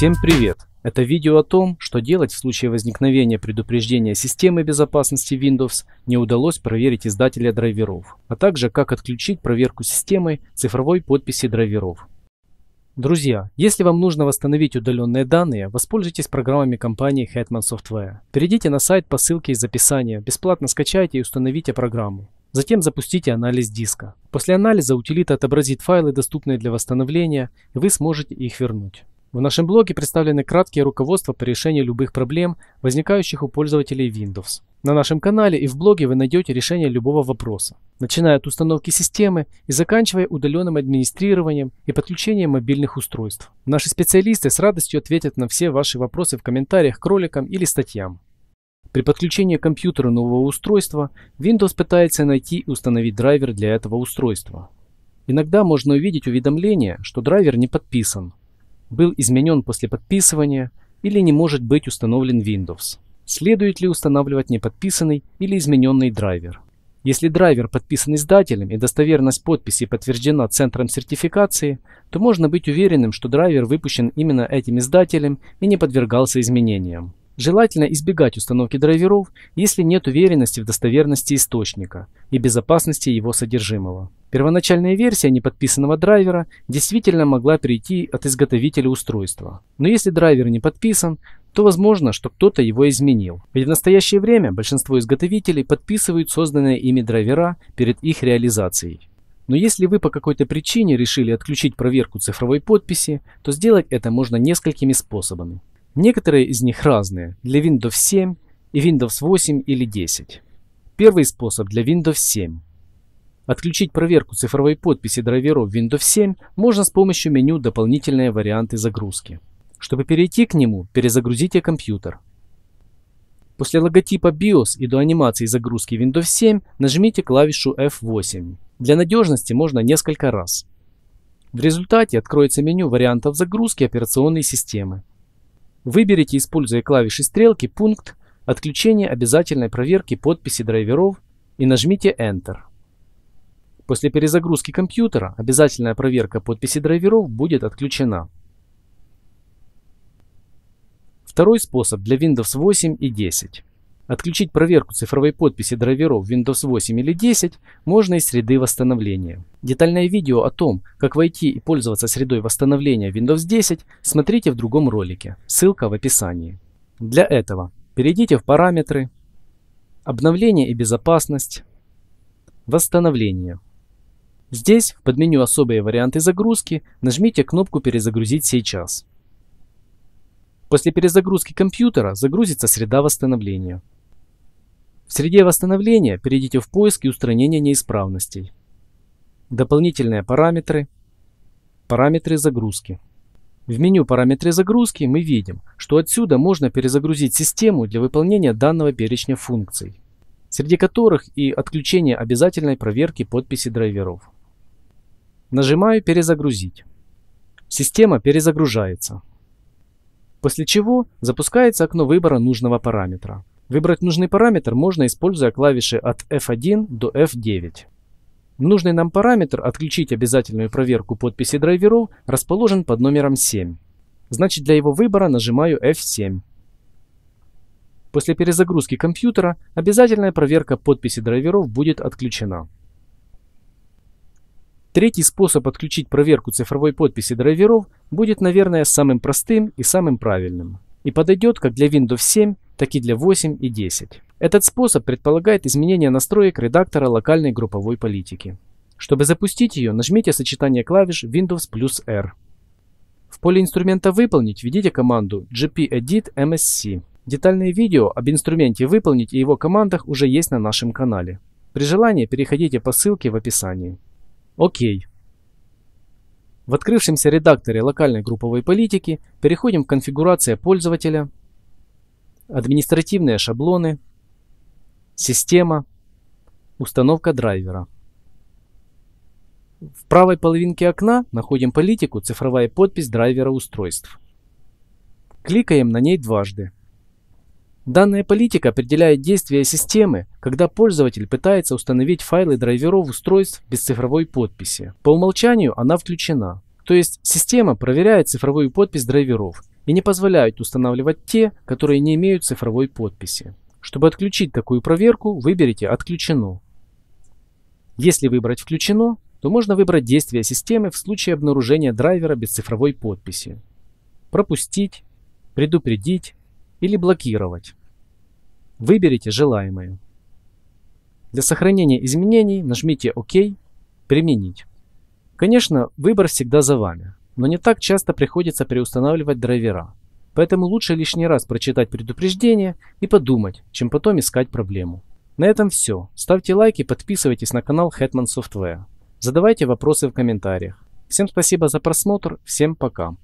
Всем привет! Это видео о том, что делать в случае возникновения предупреждения системы безопасности Windows не удалось проверить издателя драйверов, а также как отключить проверку системы цифровой подписи драйверов. Друзья, если вам нужно восстановить удаленные данные, воспользуйтесь программами компании Hetman Software. Перейдите на сайт по ссылке из описания, бесплатно скачайте и установите программу. Затем запустите анализ диска. После анализа утилита отобразит файлы, доступные для восстановления, и вы сможете их вернуть. В нашем блоге представлены краткие руководства по решению любых проблем, возникающих у пользователей Windows. На нашем канале и в блоге вы найдете решение любого вопроса, начиная от установки системы и заканчивая удаленным администрированием и подключением мобильных устройств. Наши специалисты с радостью ответят на все ваши вопросы в комментариях к роликам или статьям. При подключении к компьютеру нового устройства Windows пытается найти и установить драйвер для этого устройства. Иногда можно увидеть уведомление, что драйвер не подписан, был изменен после подписывания или не может быть установлен Windows. Следует ли устанавливать неподписанный или измененный драйвер? Если драйвер подписан издателем и достоверность подписи подтверждена центром сертификации, то можно быть уверенным, что драйвер выпущен именно этим издателем и не подвергался изменениям. Желательно избегать установки драйверов, если нет уверенности в достоверности источника и безопасности его содержимого. Первоначальная версия неподписанного драйвера действительно могла прийти от изготовителя устройства. Но если драйвер не подписан, то возможно, что кто-то его изменил. Ведь в настоящее время большинство изготовителей подписывают созданные ими драйвера перед их реализацией. Но если вы по какой-то причине решили отключить проверку цифровой подписи, то сделать это можно несколькими способами. Некоторые из них разные для Windows 7 и Windows 8 или 10. Первый способ для Windows 7. Отключить проверку цифровой подписи драйверов Windows 7 можно с помощью меню «Дополнительные варианты загрузки». Чтобы перейти к нему, перезагрузите компьютер. После логотипа BIOS и до анимации загрузки Windows 7 нажмите клавишу F8. Для надежности можно несколько раз. В результате откроется меню вариантов загрузки операционной системы. Выберите, используя клавиши стрелки, пункт «Отключение обязательной проверки подписи драйверов» и нажмите Enter. После перезагрузки компьютера обязательная проверка подписи драйверов будет отключена. Второй способ для Windows 8 и 10. Отключить проверку цифровой подписи драйверов Windows 8 или 10 можно из среды восстановления. Детальное видео о том, как войти и пользоваться средой восстановления Windows 10, смотрите в другом ролике, ссылка в описании. Для этого перейдите в параметры, обновление и безопасность, восстановление. Здесь, под меню «Особые варианты загрузки», нажмите кнопку «Перезагрузить сейчас». После перезагрузки компьютера загрузится среда восстановления. В среде восстановления перейдите в поиск и устранение неисправностей. Дополнительные параметры. Параметры загрузки. В меню «Параметры загрузки» мы видим, что отсюда можно перезагрузить систему для выполнения данного перечня функций, среди которых и отключение обязательной проверки подписи драйверов. Нажимаю «Перезагрузить». Система перезагружается. После чего запускается окно выбора нужного параметра. Выбрать нужный параметр можно, используя клавиши от F1 до F9. Нужный нам параметр «Отключить обязательную проверку подписи драйверов» расположен под номером 7. Значит, для его выбора нажимаю F7. После перезагрузки компьютера обязательная проверка подписи драйверов будет отключена. Третий способ отключить проверку цифровой подписи драйверов будет, наверное, самым простым и самым правильным. И подойдет как для Windows 7, так и для 8 и 10. Этот способ предполагает изменение настроек редактора локальной групповой политики. Чтобы запустить ее, нажмите сочетание клавиш Windows плюс R. В поле инструмента «Выполнить» введите команду gpedit.msc. Детальное видео об инструменте «Выполнить» и его командах уже есть на нашем канале. При желании переходите по ссылке в описании. Окей. В открывшемся редакторе локальной групповой политики переходим в конфигурация пользователя, административные шаблоны, система, установка драйвера. В правой половинке окна находим политику «Цифровая подпись драйвера устройств». Кликаем на ней дважды. Данная политика определяет действия системы, когда пользователь пытается установить файлы драйверов устройств без цифровой подписи. По умолчанию она включена. То есть система проверяет цифровую подпись драйверов и не позволяет устанавливать те, которые не имеют цифровой подписи. Чтобы отключить такую проверку, выберите «Отключено». Если выбрать «Включено», то можно выбрать действие системы в случае обнаружения драйвера без цифровой подписи. Пропустить, предупредить или блокировать. Выберите желаемое. Для сохранения изменений нажмите ОК, применить. Конечно, выбор всегда за вами, но не так часто приходится переустанавливать драйвера, поэтому лучше лишний раз прочитать предупреждение и подумать, чем потом искать проблему. На этом все. Ставьте лайки, подписывайтесь на канал Hetman Software. Задавайте вопросы в комментариях. Всем спасибо за просмотр, всем пока.